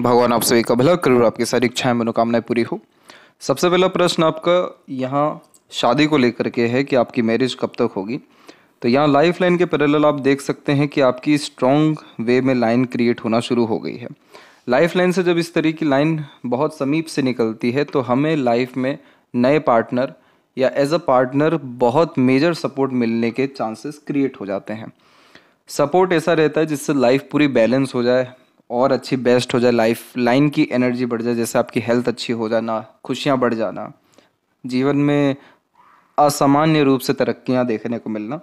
भगवान आप सभी का भला करूँ आपकी सारी इच्छाएं मनोकामनाएं पूरी हो सबसे पहला प्रश्न आपका यहाँ शादी को लेकर के है कि आपकी मैरिज कब तक होगी तो यहाँ लाइफ लाइन के पैरेलल आप देख सकते हैं कि आपकी स्ट्रॉन्ग वे में लाइन क्रिएट होना शुरू हो गई है लाइफ लाइन से जब इस तरह की लाइन बहुत समीप से निकलती है तो हमें लाइफ में नए पार्टनर या एज अ पार्टनर बहुत मेजर सपोर्ट मिलने के चांसेस क्रिएट हो जाते हैं सपोर्ट ऐसा रहता है जिससे लाइफ पूरी बैलेंस हो जाए और अच्छी बेस्ट हो जाए लाइफ लाइन की एनर्जी बढ़ जाए जैसे आपकी हेल्थ अच्छी हो जाना खुशियाँ बढ़ जाना जीवन में असामान्य रूप से तरक्कियाँ देखने को मिलना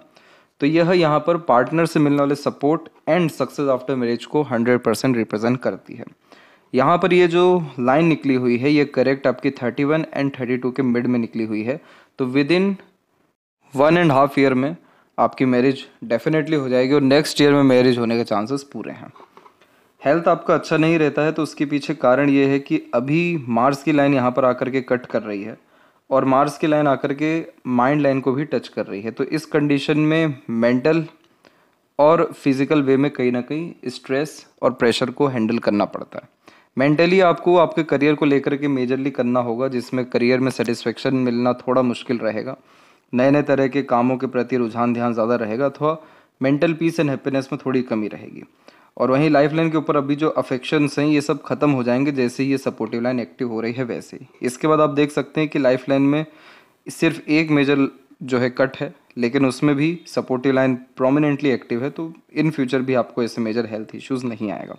तो यह यहाँ पर पार्टनर से मिलने वाले support and success after marriage को हंड्रेड परसेंट रिप्रेजेंट करती है यहाँ पर ये जो लाइन निकली हुई है ये करेक्ट आपकी thirty one and thirty two के मिड में निकली हुई है तो within one and half year में आपकी मैरिज डेफिनेटली हो जाएगी और नेक्स्ट ईयर में मैरिज होने के चांसेस पूरे हैं हेल्थ आपका अच्छा नहीं रहता है तो उसके पीछे कारण ये है कि अभी मार्स की लाइन यहाँ पर आकर के कट कर रही है और मार्स की लाइन आकर के माइंड लाइन को भी टच कर रही है तो इस कंडीशन में मेंटल और फिज़िकल वे में कहीं ना कहीं स्ट्रेस और प्रेशर को हैंडल करना पड़ता है मेंटली आपको आपके करियर को लेकर के मेजरली करना होगा जिसमें करियर में सेटिस्फेक्शन मिलना थोड़ा मुश्किल रहेगा नए नए तरह के कामों के प्रति रुझान ध्यान ज़्यादा रहेगा अथवा मेंटल पीस एंड हैप्पीनेस में थोड़ी कमी रहेगी और वहीं लाइफ लाइन के ऊपर अभी जो अफेक्शंस हैं ये सब खत्म हो जाएंगे जैसे ही ये सपोर्टिव लाइन एक्टिव हो रही है वैसे ही इसके बाद आप देख सकते हैं कि लाइफ लाइन में सिर्फ एक मेजर जो है कट है लेकिन उसमें भी सपोर्टिव लाइन प्रोमिनेंटली एक्टिव है तो इन फ्यूचर भी आपको ऐसे मेजर हेल्थ इश्यूज़ नहीं आएगा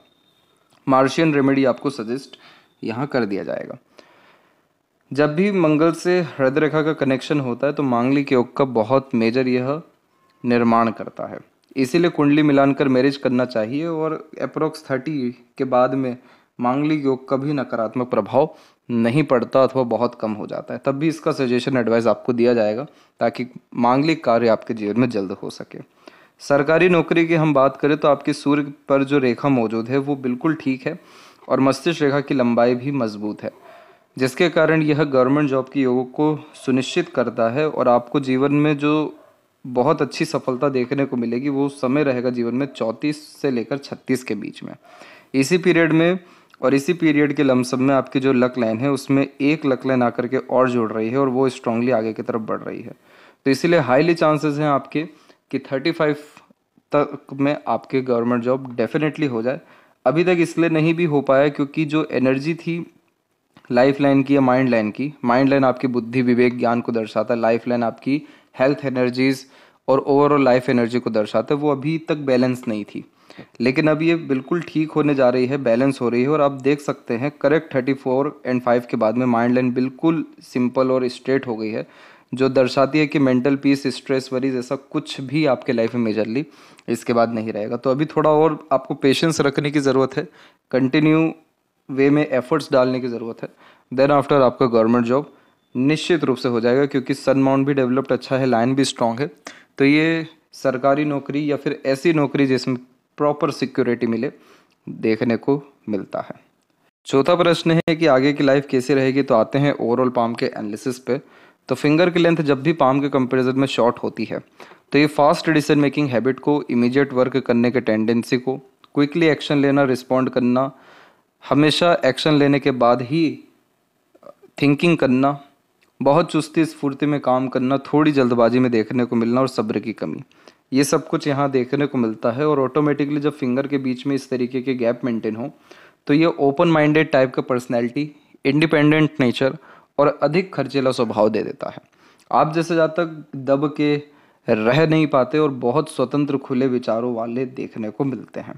मार्शियन रेमेडी आपको सजेस्ट यहाँ कर दिया जाएगा जब भी मंगल से हृदय रेखा का कनेक्शन होता है तो मांगलिक योग का बहुत मेजर यह निर्माण करता है इसीलिए कुंडली मिलान कर मैरिज करना चाहिए और अप्रोक्स थर्टी के बाद में मांगलिक योग का भी नकारात्मक प्रभाव नहीं पड़ता अथवा बहुत कम हो जाता है तब भी इसका सजेशन एडवाइस आपको दिया जाएगा ताकि मांगलिक कार्य आपके जीवन में जल्द हो सके सरकारी नौकरी की हम बात करें तो आपके सूर्य पर जो रेखा मौजूद है वो बिल्कुल ठीक है और मस्तिष्क रेखा की लंबाई भी मजबूत है जिसके कारण यह गवर्नमेंट जॉब के योग को सुनिश्चित करता है और आपको जीवन में जो बहुत अच्छी सफलता देखने को मिलेगी वो समय रहेगा जीवन में चौंतीस से लेकर छत्तीस के बीच में इसी पीरियड में और इसी पीरियड के लमसम में आपकी जो लक लाइन है उसमें एक लक लाइन आकर के और जुड़ रही है और वो स्ट्रांगली आगे की तरफ बढ़ रही है तो इसीलिए हाईली चांसेस हैं आपके कि थर्टी फाइव तक में आपके गवर्नमेंट जॉब डेफिनेटली हो जाए अभी तक इसलिए नहीं भी हो पाया क्योंकि जो एनर्जी थी लाइफ लाइन की या माइंड लाइन की माइंड लाइन आपकी बुद्धि विवेक ज्ञान को दर्शाता है लाइफ लाइन आपकी हेल्थ एनर्जीज़ और ओवरऑल लाइफ एनर्जी को दर्शाता है वो अभी तक बैलेंस नहीं थी लेकिन अब ये बिल्कुल ठीक होने जा रही है बैलेंस हो रही है और आप देख सकते हैं correct thirty four and five के बाद में माइंड लाइन बिल्कुल सिंपल और स्ट्रेट हो गई है जो दर्शाती है कि मेंटल पीस स्ट्रेस वरीज ऐसा कुछ भी आपके लाइफ में मेजरली इसके बाद नहीं रहेगा तो अभी थोड़ा और आपको पेशेंस रखने की ज़रूरत है कंटिन्यू वे में एफर्ट्स डालने की ज़रूरत है देन आफ्टर आपका गवर्नमेंट जॉब निश्चित रूप से हो जाएगा क्योंकि सन माउंट भी डेवलप्ड अच्छा है लाइन भी स्ट्रांग है तो ये सरकारी नौकरी या फिर ऐसी नौकरी जिसमें प्रॉपर सिक्योरिटी मिले देखने को मिलता है चौथा प्रश्न है कि आगे की लाइफ कैसी रहेगी तो आते हैं ओवरऑल पाम के एनालिसिस पे तो फिंगर की लेंथ जब भी पाम के कंपेरिजन में शॉर्ट होती है तो ये फास्ट डिसीजन मेकिंग हैबिट को इमीडिएट वर्क करने के टेंडेंसी को क्विकली एक्शन लेना रिस्पॉन्ड करना हमेशा एक्शन लेने के बाद ही थिंकिंग करना बहुत चुस्ती स्फूर्ति में काम करना थोड़ी जल्दबाजी में देखने को मिलना और सब्र की कमी ये सब कुछ यहाँ देखने को मिलता है और ऑटोमेटिकली जब फिंगर के बीच में इस तरीके के गैप मेंटेन हो तो ये ओपन माइंडेड टाइप का पर्सनैलिटी इंडिपेंडेंट नेचर और अधिक खर्चीला स्वभाव दे देता है आप जैसे जहाँ तक दब के रह नहीं पाते और बहुत स्वतंत्र खुले विचारों वाले देखने को मिलते हैं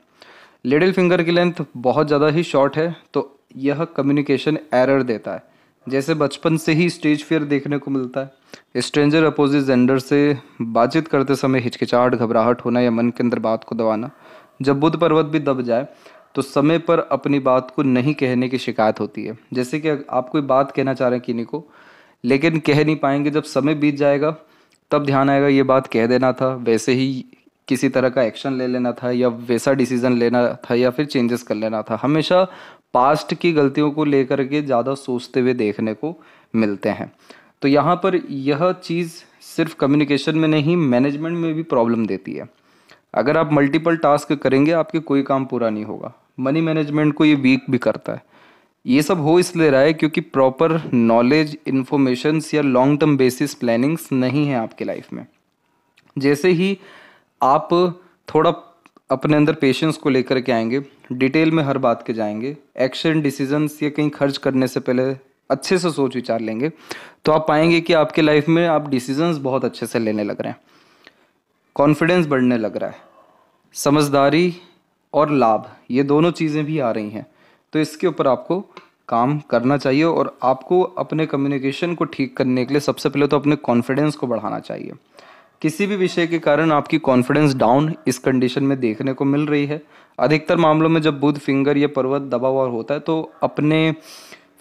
लिडिल फिंगर की लेंथ बहुत ज़्यादा ही शॉर्ट है तो यह कम्युनिकेशन एरर देता है जैसे बचपन से ही स्टेज फेयर देखने को मिलता है स्ट्रेंजर अपोजिट जेंडर से बातचीत करते समय हिचकिचाहट घबराहट होना या मन के अंदर बात को दबाना जब बुद्ध पर्वत भी दब जाए तो समय पर अपनी बात को नहीं कहने की शिकायत होती है जैसे कि आप कोई बात कहना चाह रहे हैं किन्हीं को लेकिन कह नहीं पाएंगे जब समय बीत जाएगा तब ध्यान आएगा ये बात कह देना था वैसे ही किसी तरह का एक्शन ले लेना था या वैसा डिसीज़न लेना था या फिर चेंजेस कर लेना था हमेशा पास्ट की गलतियों को लेकर के ज़्यादा सोचते हुए देखने को मिलते हैं तो यहाँ पर यह चीज़ सिर्फ कम्युनिकेशन में नहीं मैनेजमेंट में भी प्रॉब्लम देती है अगर आप मल्टीपल टास्क करेंगे आपके कोई काम पूरा नहीं होगा मनी मैनेजमेंट को ये वीक भी करता है ये सब हो इसलिए रहा है क्योंकि प्रॉपर नॉलेज इन्फॉर्मेशंस या लॉन्ग टर्म बेसिस प्लानिंग्स नहीं है आपके लाइफ में जैसे ही आप थोड़ा अपने अंदर पेशेंस को लेकर के आएंगे डिटेल में हर बात के जाएंगे एक्शन डिसीजंस ये कहीं खर्च करने से पहले अच्छे से सोच विचार लेंगे तो आप पाएंगे कि आपके लाइफ में आप डिसीजंस बहुत अच्छे से लेने लग रहे हैं कॉन्फिडेंस बढ़ने लग रहा है समझदारी और लाभ ये दोनों चीज़ें भी आ रही हैं तो इसके ऊपर आपको काम करना चाहिए और आपको अपने कम्युनिकेशन को ठीक करने के लिए सबसे पहले तो अपने कॉन्फिडेंस को बढ़ाना चाहिए किसी भी विषय के कारण आपकी कॉन्फिडेंस डाउन इस कंडीशन में देखने को मिल रही है अधिकतर मामलों में जब बुध फिंगर या पर्वत दबा हुआ होता है तो अपने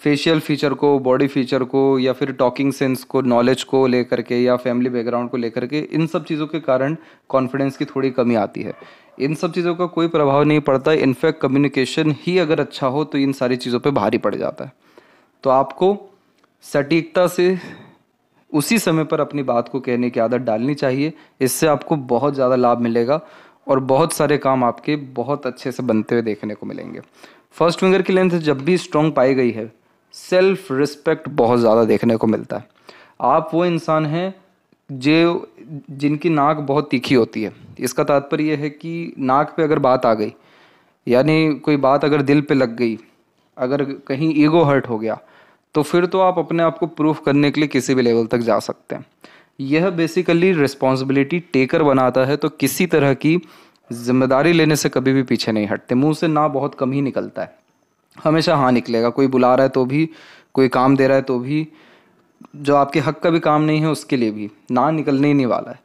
फेशियल फीचर को बॉडी फीचर को या फिर टॉकिंग सेंस को नॉलेज को लेकर के या फैमिली बैकग्राउंड को लेकर के इन सब चीज़ों के कारण कॉन्फिडेंस की थोड़ी कमी आती है इन सब चीज़ों का कोई प्रभाव नहीं पड़ता इनफैक्ट कम्युनिकेशन ही अगर अच्छा हो तो इन सारी चीज़ों पर भारी पड़ जाता है तो आपको सटीकता से उसी समय पर अपनी बात को कहने की आदत डालनी चाहिए इससे आपको बहुत ज़्यादा लाभ मिलेगा और बहुत सारे काम आपके बहुत अच्छे से बनते हुए देखने को मिलेंगे फर्स्ट फिंगर की लेंथ जब भी स्ट्रॉन्ग पाई गई है सेल्फ रिस्पेक्ट बहुत ज़्यादा देखने को मिलता है आप वो इंसान हैं जो जिनकी नाक बहुत तीखी होती है इसका तात्पर्य यह है कि नाक पे अगर बात आ गई यानी कोई बात अगर दिल पे लग गई अगर कहीं ईगो हर्ट हो गया तो फिर तो आप अपने आप को प्रूफ करने के लिए किसी भी लेवल तक जा सकते हैं यह बेसिकली रिस्पॉन्सिबिलिटी टेकर बनाता है तो किसी तरह की जिम्मेदारी लेने से कभी भी पीछे नहीं हटते मुंह से ना बहुत कम ही निकलता है हमेशा हाँ निकलेगा कोई बुला रहा है तो भी कोई काम दे रहा है तो भी जो आपके हक का भी काम नहीं है उसके लिए भी ना निकलने ही नहीं वाला है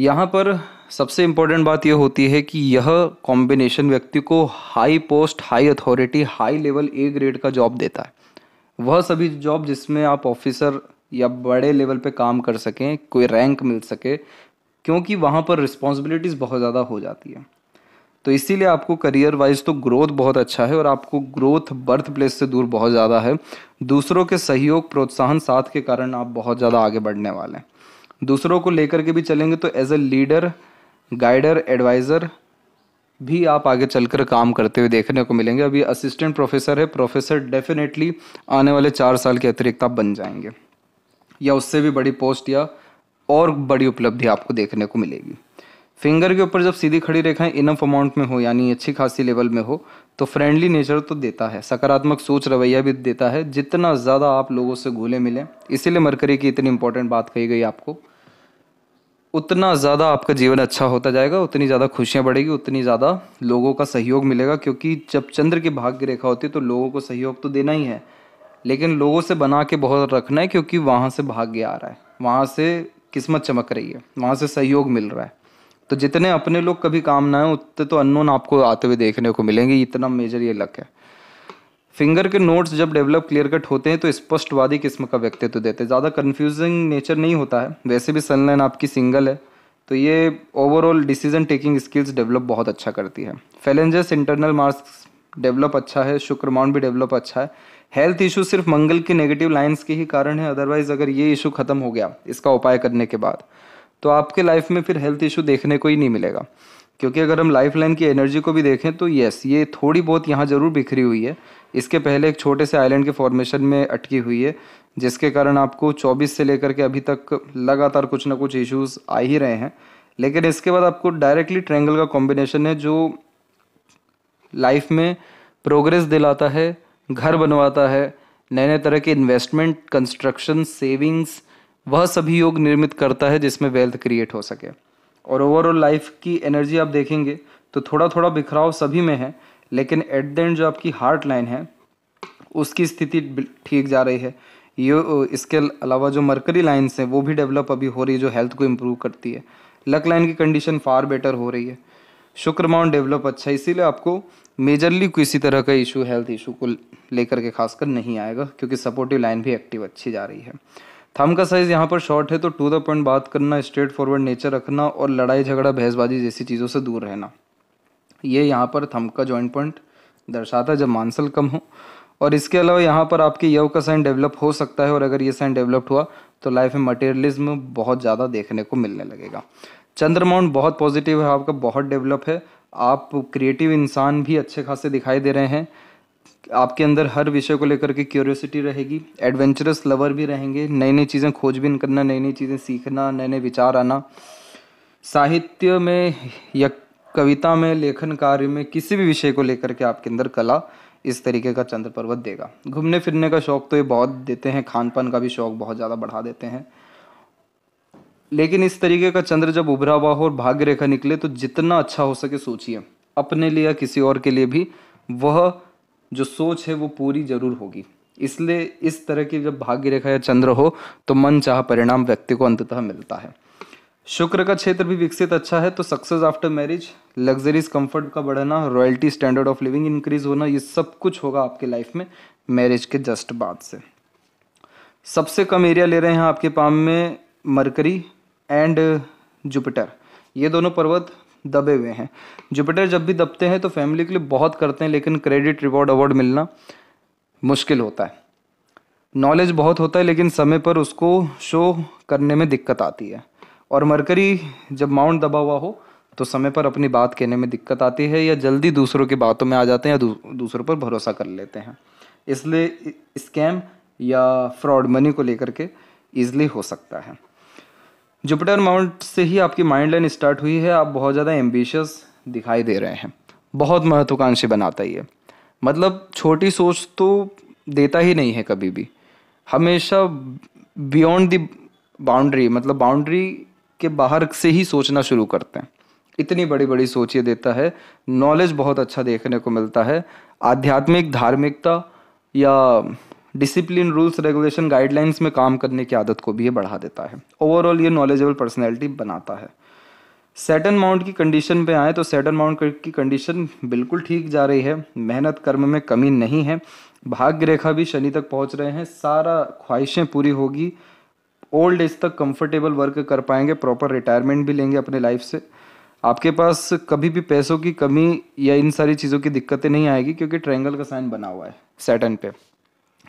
यहाँ पर सबसे इम्पोर्टेंट बात यह होती है कि यह कॉम्बिनेशन व्यक्ति को high post high authority high level A grade का जॉब देता है वह सभी जॉब जिसमें आप ऑफिसर या बड़े लेवल पे काम कर सकें कोई रैंक मिल सके क्योंकि वहाँ पर रिस्पॉन्सिबिलिटीज़ बहुत ज़्यादा हो जाती है तो इसीलिए आपको करियर वाइज तो ग्रोथ बहुत अच्छा है और आपको ग्रोथ बर्थ प्लेस से दूर बहुत ज़्यादा है दूसरों के सहयोग प्रोत्साहन साथ के कारण आप बहुत ज़्यादा आगे बढ़ने वाले हैं दूसरों को लेकर के भी चलेंगे तो as a leader guider adviser भी आप आगे चलकर काम करते हुए देखने को मिलेंगे अभी असिस्टेंट प्रोफेसर है प्रोफेसर डेफिनेटली आने वाले चार साल के अतिरिक्त आप बन जाएंगे या उससे भी बड़ी पोस्ट या और बड़ी उपलब्धि आपको देखने को मिलेगी फिंगर के ऊपर जब सीधी खड़ी रेखाएं इनफ अमाउंट में हो यानी अच्छी खासी लेवल में हो तो फ्रेंडली नेचर तो देता है सकारात्मक सोच रवैया भी देता है जितना ज़्यादा आप लोगों से घूले मिलें इसीलिए मरकरी की इतनी इंपॉर्टेंट बात कही गई आपको उतना ज़्यादा आपका जीवन अच्छा होता जाएगा उतनी ज़्यादा खुशियाँ बढ़ेगी उतनी ज़्यादा लोगों का सहयोग मिलेगा क्योंकि जब चंद्र की भाग्य रेखा होती है तो लोगों को सहयोग तो देना ही है लेकिन लोगों से बना के बहुत रखना है क्योंकि वहाँ से भाग्य आ रहा है वहाँ से किस्मत चमक रही है वहाँ से सहयोग मिल रहा है तो जितने अपने लोग कभी काम ना है उतने तो अननोन आपको आते हुए देखने को मिलेंगे इतना मेजर ये लक है फिंगर के नोट्स जब डेवलप क्लियर कट होते हैं तो स्पष्टवादी किस्म का व्यक्तित्व देते हैं ज़्यादा कन्फ्यूजिंग नेचर नहीं होता है वैसे भी सनलाइन आपकी सिंगल है तो ये overall decision taking skills develop बहुत अच्छा करती है फेलेंजस इंटरनल मार्क्स डेवलप अच्छा है शुक्रमाउंड भी डेवलप अच्छा है हेल्थ इशू सिर्फ मंगल की नेगेटिव लाइंस के ही कारण है अदरवाइज अगर ये इशू खत्म हो गया इसका उपाय करने के बाद तो आपके लाइफ में फिर हेल्थ इशू देखने को ही नहीं मिलेगा क्योंकि अगर हम लाइफ लाइन की एनर्जी को भी देखें तो येस ये थोड़ी बहुत यहाँ ज़रूर बिखरी हुई है इसके पहले एक छोटे से आइलैंड के फॉर्मेशन में अटकी हुई है जिसके कारण आपको 24 से लेकर के अभी तक लगातार कुछ ना कुछ इश्यूज आ ही रहे हैं लेकिन इसके बाद आपको डायरेक्टली ट्रैंगल का कॉम्बिनेशन है जो लाइफ में प्रोग्रेस दिलाता है घर बनवाता है नए नए तरह के इन्वेस्टमेंट कंस्ट्रक्शन सेविंग्स वह सभी योग निर्मित करता है जिसमें वेल्थ क्रिएट हो सके और ओवरऑल लाइफ की एनर्जी आप देखेंगे तो थोड़ा थोड़ा बिखराव सभी में है लेकिन एट द एंड जो आपकी हार्ट लाइन है उसकी स्थिति ठीक जा रही है ये इसके अलावा जो मरकरी लाइन्स हैं वो भी डेवलप अभी हो रही है जो हेल्थ को इम्प्रूव करती है लक लाइन की कंडीशन फार बेटर हो रही है शुक्र माउंट डेवलप अच्छा इसीलिए आपको मेजरली किसी तरह का इशू हेल्थ इशू को लेकर के खासकर नहीं आएगा क्योंकि सपोर्टिव लाइन भी एक्टिव अच्छी जा रही है थम का साइज़ यहाँ पर शॉर्ट है तो टू द पॉइंट बात करना स्ट्रेट फॉरवर्ड नेचर रखना और लड़ाई झगड़ा बहसबाजी जैसी चीज़ों से दूर रहना ये यहाँ पर थम का जॉइंट पॉइंट दर्शाता है जब मानसल कम हो और इसके अलावा यहाँ पर आपके यव का साइन डेवलप हो सकता है और अगर ये साइन डेवलप हुआ तो लाइफ में मटेरियलिज्म बहुत ज़्यादा देखने को मिलने लगेगा चंद्रमाउंट बहुत पॉजिटिव है आपका बहुत डेवलप है आप क्रिएटिव इंसान भी अच्छे खासे दिखाई दे रहे हैं आपके अंदर हर विषय को लेकर के क्यूरियोसिटी रहेगी एडवेंचरस लवर भी रहेंगे नई नई चीज़ें खोजबीन करना नई नई चीज़ें सीखना नए नए विचार आना साहित्य में या कविता में लेखन कार्य में किसी भी विषय को लेकर के आपके अंदर कला इस तरीके का चंद्र पर्वत देगा घूमने फिरने का शौक़ तो ये बहुत देते हैं खान पान का भी शौक़ बहुत ज़्यादा बढ़ा देते हैं लेकिन इस तरीके का चंद्र जब उभरा हुआ हो और भाग्य रेखा निकले तो जितना अच्छा हो सके सोचिए अपने लिए या किसी और के लिए भी वह जो सोच है वो पूरी जरूर होगी इसलिए इस तरह की जब भाग्य रेखा या चंद्र हो तो मन चाह परिणाम व्यक्ति को अंततः मिलता है शुक्र का क्षेत्र भी विकसित अच्छा है तो success after marriage luxuries comfort का बढ़ना royalty standard of living increase होना ये सब कुछ होगा आपके लाइफ में मैरिज के जस्ट बाद से सबसे कम एरिया ले रहे हैं आपके पाम में मरकरी एंड जुपिटर ये दोनों पर्वत दबे हुए हैं जुपिटर जब भी दबते हैं तो फैमिली के लिए बहुत करते हैं लेकिन क्रेडिट रिवॉर्ड अवार्ड मिलना मुश्किल होता है नॉलेज बहुत होता है लेकिन समय पर उसको शो करने में दिक्कत आती है और मरकरी जब माउंट दबा हुआ हो तो समय पर अपनी बात कहने में दिक्कत आती है या जल्दी दूसरों की बातों में आ जाते हैं या दू, दूसरों पर भरोसा कर लेते हैं इसलिए स्कैम या फ्रॉड मनी को लेकर के ईज़िली हो सकता है जुपिटर माउंट से ही आपकी माइंड लाइन स्टार्ट हुई है आप बहुत ज़्यादा एम्बिशियस दिखाई दे रहे हैं बहुत महत्वाकांक्षी बनाता है मतलब छोटी सोच तो देता ही नहीं है कभी भी हमेशा बियॉन्ड द बाउंड्री मतलब बाउंड्री के बाहर से ही सोचना शुरू करते हैं इतनी बड़ी बड़ी सोच ये देता है नॉलेज बहुत अच्छा देखने को मिलता है आध्यात्मिक धार्मिकता या डिसिप्लिन रूल्स रेगुलेशन गाइडलाइंस में काम करने की आदत को भी ये बढ़ा देता है ओवरऑल ये नॉलेजेबल पर्सनैलिटी बनाता है सेटन माउंट की कंडीशन पे आए तो सेटन माउंट की कंडीशन बिल्कुल ठीक जा रही है मेहनत कर्म में कमी नहीं है भाग्य रेखा भी शनि तक पहुंच रहे हैं सारा ख्वाहिशें पूरी होगी ओल्ड एज तक कंफर्टेबल वर्क कर पाएंगे प्रॉपर रिटायरमेंट भी लेंगे अपने लाइफ से आपके पास कभी भी पैसों की कमी या इन सारी चीज़ों की दिक्कतें नहीं आएगी क्योंकि ट्रैंगल का साइन बना हुआ है सेटन पे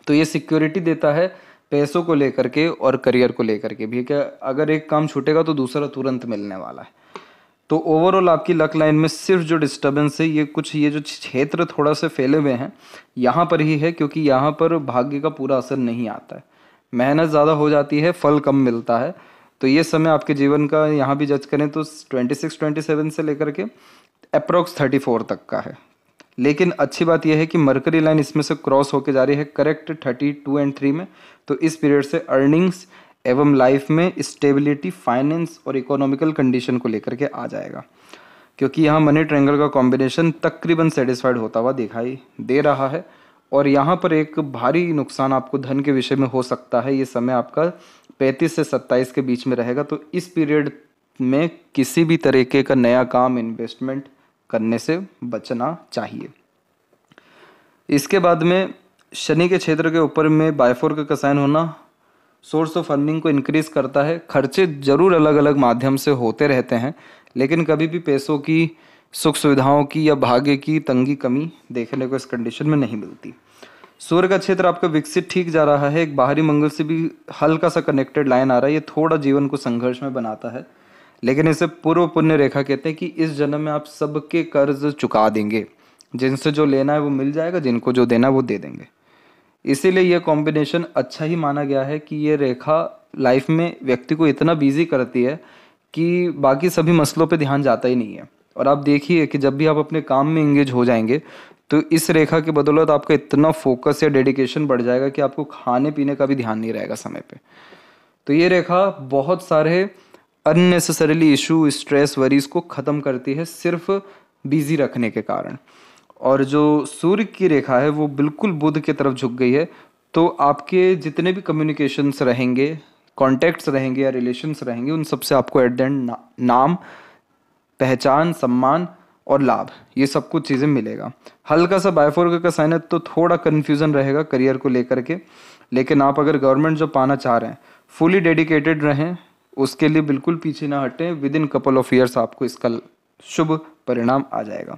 तो ये सिक्योरिटी देता है पैसों को लेकर के और करियर को लेकर के भी क्या अगर एक काम छूटेगा तो दूसरा तुरंत मिलने वाला है तो ओवरऑल आपकी लक लाइन में सिर्फ जो डिस्टर्बेंस है ये कुछ ये जो क्षेत्र थोड़ा से फैले हुए हैं यहाँ पर ही है क्योंकि यहाँ पर भाग्य का पूरा असर नहीं आता है मेहनत ज़्यादा हो जाती है फल कम मिलता है तो ये समय आपके जीवन का यहाँ भी जज करें तो ट्वेंटी सिक्स ट्वेंटी सेवन से लेकर के अप्रोक्स थर्टी फोर तक का है लेकिन अच्छी बात यह है कि मरकरी लाइन इसमें से क्रॉस होकर जा रही है correct thirty two and three में तो इस पीरियड से अर्निंग्स एवं लाइफ में स्टेबिलिटी फाइनेंस और इकोनॉमिकल कंडीशन को लेकर के आ जाएगा क्योंकि यहाँ मनी ट्रैंगल का कॉम्बिनेशन तकरीबन सेटिस्फाइड होता हुआ दिखाई दे रहा है और यहाँ पर एक भारी नुकसान आपको धन के विषय में हो सकता है ये समय आपका 35 से 27 के बीच में रहेगा तो इस पीरियड में किसी भी तरीके का नया काम इन्वेस्टमेंट करने से बचना चाहिए इसके बाद में शनि के क्षेत्र के ऊपर में बायफोर का साइन होना सोर्स ऑफ फंडिंग को इंक्रीज करता है खर्चे ज़रूर अलग अलग माध्यम से होते रहते हैं लेकिन कभी भी पैसों की सुख सुविधाओं की या भाग्य की तंगी कमी देखने को इस कंडीशन में नहीं मिलती सूर्य का क्षेत्र आपका विकसित ठीक जा रहा है एक बाहरी मंगल से भी हल्का सा कनेक्टेड लाइन आ रहा है ये थोड़ा जीवन को संघर्ष में बनाता है लेकिन इसे पूर्व पुण्य रेखा कहते हैं कि इस जन्म में आप सबके कर्ज चुका देंगे जिनसे जो लेना है वो मिल जाएगा जिनको जो देना है वो दे देंगे इसीलिए यह कॉम्बिनेशन अच्छा ही माना गया है कि ये रेखा लाइफ में व्यक्ति को इतना बिजी करती है कि बाकी सभी मसलों पे ध्यान जाता ही नहीं है और आप देखिए कि जब भी आप अपने काम में इंगेज हो जाएंगे तो इस रेखा के बदौलत आपका इतना फोकस या डेडिकेशन बढ़ जाएगा कि आपको खाने पीने का भी ध्यान नहीं रहेगा समय पर तो ये रेखा बहुत सारे अननेसेसरली इशू स्ट्रेस वरीज को ख़त्म करती है सिर्फ बिजी रखने के कारण और जो सूर्य की रेखा है वो बिल्कुल बुध की तरफ झुक गई है तो आपके जितने भी कम्युनिकेशंस रहेंगे कॉन्टैक्ट्स रहेंगे या रिलेशंस रहेंगे उन सबसे आपको एट द एंड ना, नाम पहचान सम्मान और लाभ ये सब कुछ चीज़ें मिलेगा हल्का सा बायफोर्ग का साइन है तो थोड़ा कन्फ्यूज़न रहेगा करियर को लेकर के लेकिन आप अगर गवर्नमेंट जो पाना चाह रहे हैं फुली डेडिकेटेड रहें उसके लिए बिल्कुल पीछे ना हटें within couple of years आपको इसका शुभ परिणाम आ जाएगा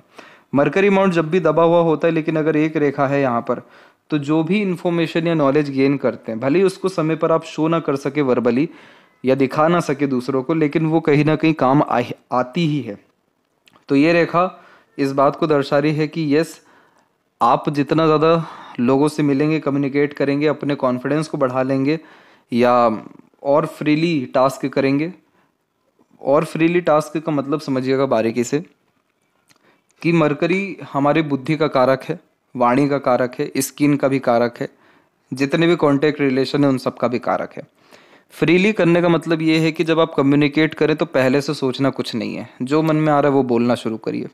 मरकरी माउंट जब भी दबा हुआ होता है लेकिन अगर एक रेखा है यहाँ पर तो जो भी इन्फॉर्मेशन या नॉलेज गेन करते हैं भले ही उसको समय पर आप शो ना कर सके वर्बली या दिखा ना सके दूसरों को लेकिन वो कहीं ना कहीं काम आ, आती ही है तो ये रेखा इस बात को दर्शा रही है कि यस आप जितना ज़्यादा लोगों से मिलेंगे कम्युनिकेट करेंगे अपने कॉन्फिडेंस को बढ़ा लेंगे या और फ्रीली टास्क करेंगे और फ्रीली टास्क का मतलब समझिएगा बारीकी से कि मरकरी हमारे बुद्धि का कारक है वाणी का कारक है स्किन का भी कारक है जितने भी कॉन्टेक्ट रिलेशन है उन सब का भी कारक है फ्रीली करने का मतलब ये है कि जब आप कम्युनिकेट करें तो पहले से सोचना कुछ नहीं है जो मन में आ रहा है वो बोलना शुरू करिए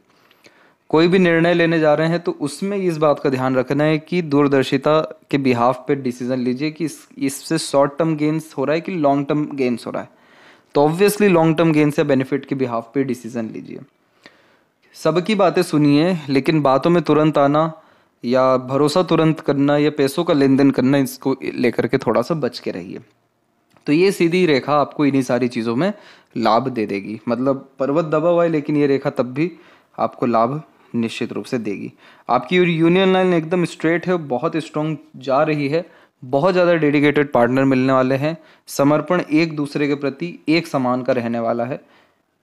कोई भी निर्णय लेने जा रहे हैं तो उसमें इस बात का ध्यान रखना है कि दूरदर्शिता के बिहाफ पे डिसीजन लीजिए कि इस इससे शॉर्ट टर्म गेंस हो रहा है कि लॉन्ग टर्म गेंस हो रहा है तो ऑब्वियसली लॉन्ग टर्म गेंस या बेनिफिट के बिहाफ पे डिसीजन लीजिए सबकी बातें सुनिए लेकिन बातों में तुरंत आना या भरोसा तुरंत करना या पैसों का लेन देन करना इसको लेकर के थोड़ा सा बच के रहिए तो ये सीधी रेखा आपको इन्हीं सारी चीज़ों में लाभ दे देगी मतलब पर्वत दबा हुआ है लेकिन ये रेखा तब भी आपको लाभ निश्चित रूप से देगी आपकी यूनियन लाइन एकदम स्ट्रेट है बहुत स्ट्रॉन्ग जा रही है बहुत ज़्यादा डेडिकेटेड पार्टनर मिलने वाले हैं समर्पण एक दूसरे के प्रति एक समान का रहने वाला है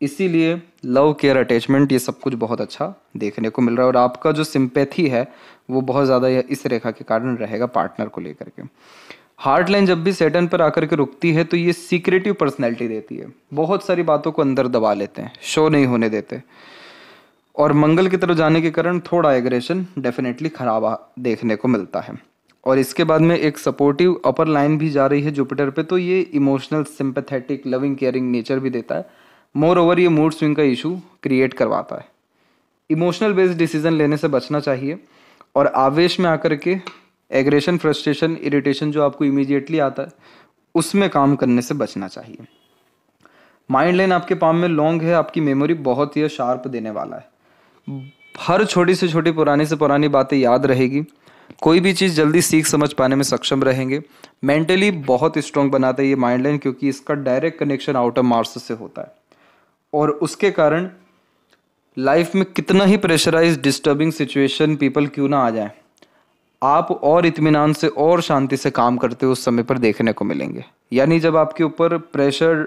इसीलिए लव केयर अटैचमेंट ये सब कुछ बहुत अच्छा देखने को मिल रहा है और आपका जो सिंपैथी है वो बहुत ज़्यादा इस रेखा के कारण रहेगा पार्टनर को लेकर के हार्ट लाइन जब भी सेटन पर आकर के रुकती है तो ये सीक्रेटिव पर्सनैलिटी देती है बहुत सारी बातों को अंदर दबा लेते हैं शो नहीं होने देते और मंगल की तरफ जाने के कारण थोड़ा एग्रेशन डेफिनेटली खराब देखने को मिलता है और इसके बाद में एक सपोर्टिव अपर लाइन भी जा रही है जुपिटर पे तो ये emotional sympathetic loving caring nature भी देता है मोर ओवर ये मूड स्विंग का इशू क्रिएट करवाता है इमोशनल बेस्ड डिसीजन लेने से बचना चाहिए और आवेश में आकर के एग्रेशन फ्रस्ट्रेशन इरिटेशन जो आपको इमीजिएटली आता है उसमें काम करने से बचना चाहिए माइंड लाइन आपके पाम में लॉन्ग है आपकी मेमोरी बहुत ही शार्प देने वाला है हर छोटी से छोटी पुरानी से पुरानी बातें याद रहेगी कोई भी चीज़ जल्दी सीख समझ पाने में सक्षम रहेंगे मेंटली बहुत स्ट्रॉन्ग बनाता है ये माइंड लाइन क्योंकि इसका direct connection out of Mars से होता है और उसके कारण लाइफ में कितना ही प्रेशराइज डिस्टर्बिंग सिचुएशन पीपल क्यों ना आ जाए आप और इतमान से और शांति से काम करते हुए उस समय पर देखने को मिलेंगे यानी जब आपके ऊपर प्रेशर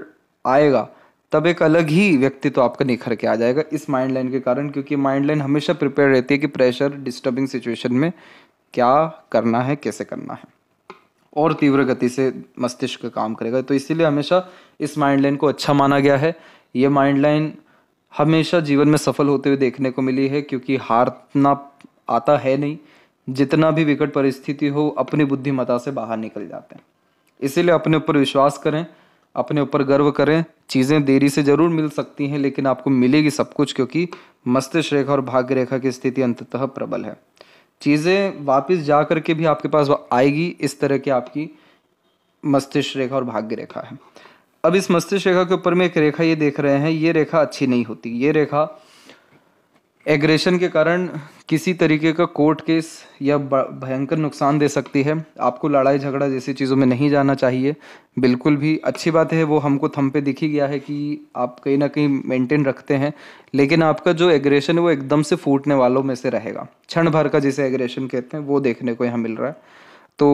आएगा तब एक अलग ही व्यक्तित्व तो आपका निखर के आ जाएगा इस माइंड लाइन के कारण क्योंकि माइंड लाइन हमेशा प्रिपेयर रहती है कि प्रेशर डिस्टर्बिंग सिचुएशन में क्या करना है कैसे करना है और तीव्र गति से मस्तिष्क काम करेगा तो इसीलिए हमेशा इस माइंड लाइन को अच्छा माना गया है ये माइंड लाइन हमेशा जीवन में सफल होते हुए देखने को मिली है क्योंकि हारना आता है नहीं जितना भी विकट परिस्थिति हो अपनी बुद्धिमता से बाहर निकल जाते हैं इसीलिए अपने ऊपर विश्वास करें अपने ऊपर गर्व करें चीज़ें देरी से ज़रूर मिल सकती हैं लेकिन आपको मिलेगी सब कुछ क्योंकि मस्तिष्क रेखा और भाग्य रेखा की स्थिति अंततः प्रबल है चीज़ें वापस जा कर के भी आपके पास आएगी इस तरह की आपकी मस्तिष्क रेखा और भाग्य रेखा है अब इस मस्तिष्क रेखा के ऊपर में एक रेखा ये देख रहे हैं ये रेखा अच्छी नहीं होती ये रेखा एग्रेशन के कारण किसी तरीके का कोर्ट केस या भयंकर नुकसान दे सकती है आपको लड़ाई झगड़ा जैसी चीज़ों में नहीं जाना चाहिए बिल्कुल भी अच्छी बात है वो हमको थम पे दिखी गया है कि आप कहीं ना कहीं मेंटेन रखते हैं लेकिन आपका जो एग्रेशन है वो एकदम से फूटने वालों में से रहेगा क्षण भर का जिसे एग्रेशन कहते हैं वो देखने को यहाँ मिल रहा है तो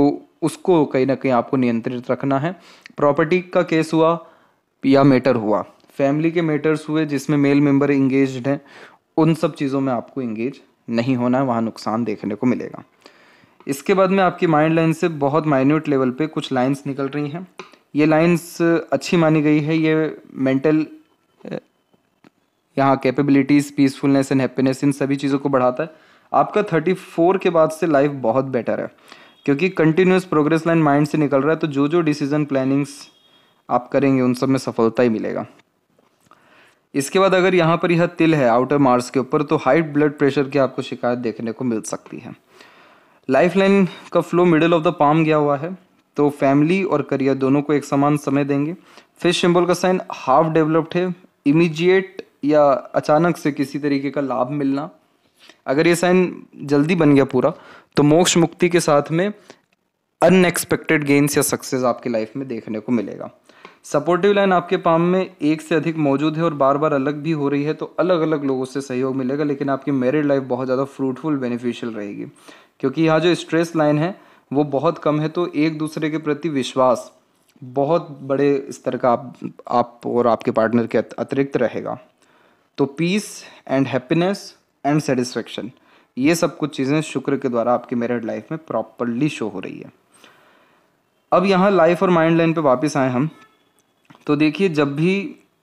उसको कहीं ना कहीं आपको नियंत्रित रखना है प्रॉपर्टी का केस हुआ या मैटर हुआ फैमिली के मैटर्स हुए जिसमें मेल मेंबर इंगेज हैं उन सब चीज़ों में आपको इंगेज नहीं होना है वहाँ नुकसान देखने को मिलेगा इसके बाद में आपकी माइंड लाइन से बहुत माइन्यूट लेवल पे कुछ लाइंस निकल रही हैं ये लाइंस अच्छी मानी गई है ये मेंटल यहाँ कैपेबिलिटीज़ पीसफुलनेस एंड हैप्पीनेस इन सभी चीज़ों को बढ़ाता है आपका थर्टी फोर के बाद से लाइफ बहुत बेटर है क्योंकि कंटिन्यूस प्रोग्रेस लाइन माइंड से निकल रहा है तो जो जो डिसीजन प्लानिंग्स आप करेंगे उन सब में सफलता ही मिलेगा इसके बाद अगर यहाँ पर यह तिल है आउटर मार्स के ऊपर तो हाई ब्लड प्रेशर की आपको शिकायत देखने को मिल सकती है लाइफ लाइन का flow middle of the palm गया हुआ है तो फैमिली और करियर दोनों को एक समान समय देंगे फिश सिंबल का साइन हाफ डेवलप्ड है इमीजिएट या अचानक से किसी तरीके का लाभ मिलना अगर ये साइन जल्दी बन गया पूरा तो मोक्ष मुक्ति के साथ में अनएक्सपेक्टेड गेंस या सक्सेस आपकी लाइफ में देखने को मिलेगा सपोर्टिव लाइन आपके पाम में एक से अधिक मौजूद है और बार बार अलग भी हो रही है तो अलग अलग लोगों से सहयोग मिलेगा लेकिन आपकी मैरिड लाइफ बहुत ज़्यादा फ्रूटफुल बेनिफिशियल रहेगी क्योंकि यहाँ जो स्ट्रेस लाइन है वो बहुत कम है तो एक दूसरे के प्रति विश्वास बहुत बड़े स्तर का आप आप और आपके पार्टनर के अतिरिक्त रहेगा तो peace and happiness and satisfaction ये सब कुछ चीज़ें शुक्र के द्वारा आपकी मैरिड लाइफ में प्रॉपरली शो हो रही है अब यहाँ लाइफ और माइंड लाइन पे वापस आए हम तो देखिए जब भी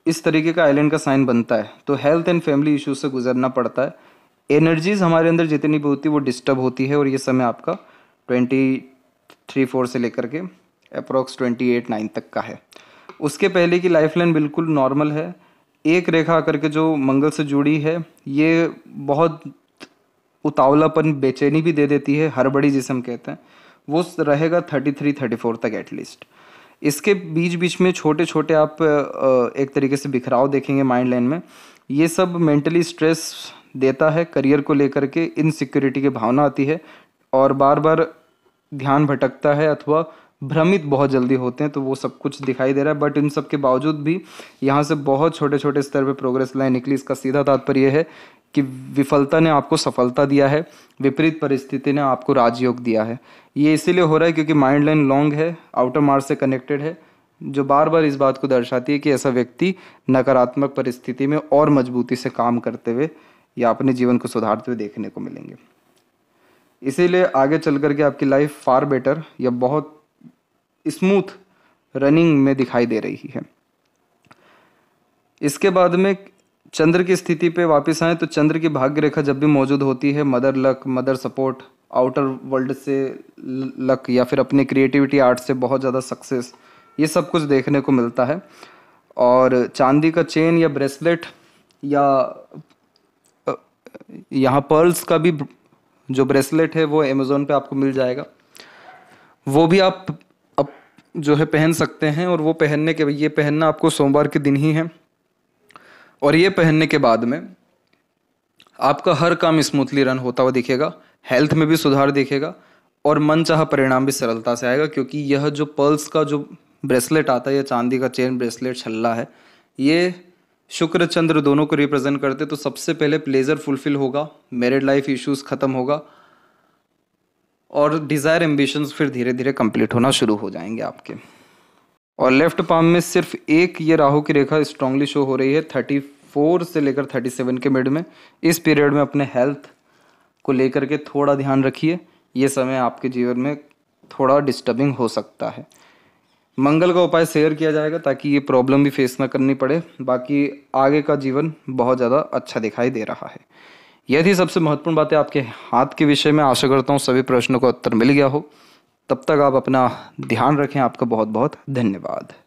इस तरीके का आइलैंड का साइन बनता है तो हेल्थ एंड फैमिली इश्यूज से गुजरना पड़ता है एनर्जीज हमारे अंदर जितनी भी होती है वो डिस्टर्ब होती है और ये समय आपका ट्वेंटी थ्री फोर से लेकर के अप्रॉक्स ट्वेंटी एट नाइन तक का है उसके पहले की लाइफ लाइन बिल्कुल नॉर्मल है एक रेखा आकर के जो मंगल से जुड़ी है ये बहुत उतावलापन बेचैनी भी दे देती है बड़ी जिसे हम कहते हैं वो रहेगा थर्टी थ्री थर्टी फोर तक एटलीस्ट इसके बीच बीच में छोटे छोटे आप एक तरीके से बिखराव देखेंगे माइंड लाइन में ये सब मेंटली स्ट्रेस देता है करियर को लेकर के इनसिक्योरिटी की भावना आती है और बार बार ध्यान भटकता है अथवा भ्रमित बहुत जल्दी होते हैं तो वो सब कुछ दिखाई दे रहा है बट इन सब के बावजूद भी यहाँ से बहुत छोटे छोटे स्तर पर प्रोग्रेस लाइन निकली इसका सीधा तात्पर्य है कि विफलता ने आपको सफलता दिया है विपरीत परिस्थिति ने आपको राजयोग दिया है ये इसीलिए हो रहा है क्योंकि माइंड लाइन लॉन्ग है आउटर मार्स से कनेक्टेड है जो बार बार इस बात को दर्शाती है कि ऐसा व्यक्ति नकारात्मक परिस्थिति में और मजबूती से काम करते हुए या अपने जीवन को सुधारते हुए देखने को मिलेंगे इसीलिए आगे चल करके आपकी लाइफ फार बेटर या बहुत स्मूथ रनिंग में दिखाई दे रही है इसके बाद में चंद्र की स्थिति पे वापस आए तो चंद्र की भाग्य रेखा जब भी मौजूद होती है mother luck mother support outer world से लक या फिर अपनी क्रिएटिविटी आर्ट से बहुत ज़्यादा सक्सेस ये सब कुछ देखने को मिलता है और चांदी का चेन या ब्रेसलेट या यहाँ पर्ल्स का भी जो ब्रेसलेट है वो अमेज़ोन पे आपको मिल जाएगा वो भी आप जो है पहन सकते हैं और वो पहनने के ये पहनना आपको सोमवार के दिन ही है और ये पहनने के बाद में आपका हर काम स्मूथली रन होता हुआ दिखेगा हेल्थ में भी सुधार दिखेगा और मन चाह परिणाम भी सरलता से आएगा क्योंकि यह जो पर्ल्स का जो ब्रेसलेट आता है या चांदी का चेन ब्रेसलेट छल्ला है ये शुक्र चंद्र दोनों को रिप्रेजेंट करते तो सबसे पहले प्लेजर फुलफिल होगा मेरिड लाइफ इश्यूज़ ख़त्म होगा और डिज़ायर एम्बिशंस फिर धीरे धीरे कंप्लीट होना शुरू हो जाएंगे आपके और लेफ्ट पाम में सिर्फ एक ये राहु की रेखा स्ट्रांगली शो हो रही है थर्टी फोर से लेकर थर्टी सेवन के मिड में इस पीरियड में अपने हेल्थ को लेकर के थोड़ा ध्यान रखिए ये समय आपके जीवन में थोड़ा डिस्टर्बिंग हो सकता है मंगल का उपाय शेयर किया जाएगा ताकि ये प्रॉब्लम भी फेस ना करनी पड़े बाकी आगे का जीवन बहुत ज़्यादा अच्छा दिखाई दे रहा है यदि सबसे महत्वपूर्ण बातें आपके हाथ के विषय में आशा करता हूँ सभी प्रश्नों का उत्तर मिल गया हो तब तक आप अपना ध्यान रखें आपका बहुत बहुत धन्यवाद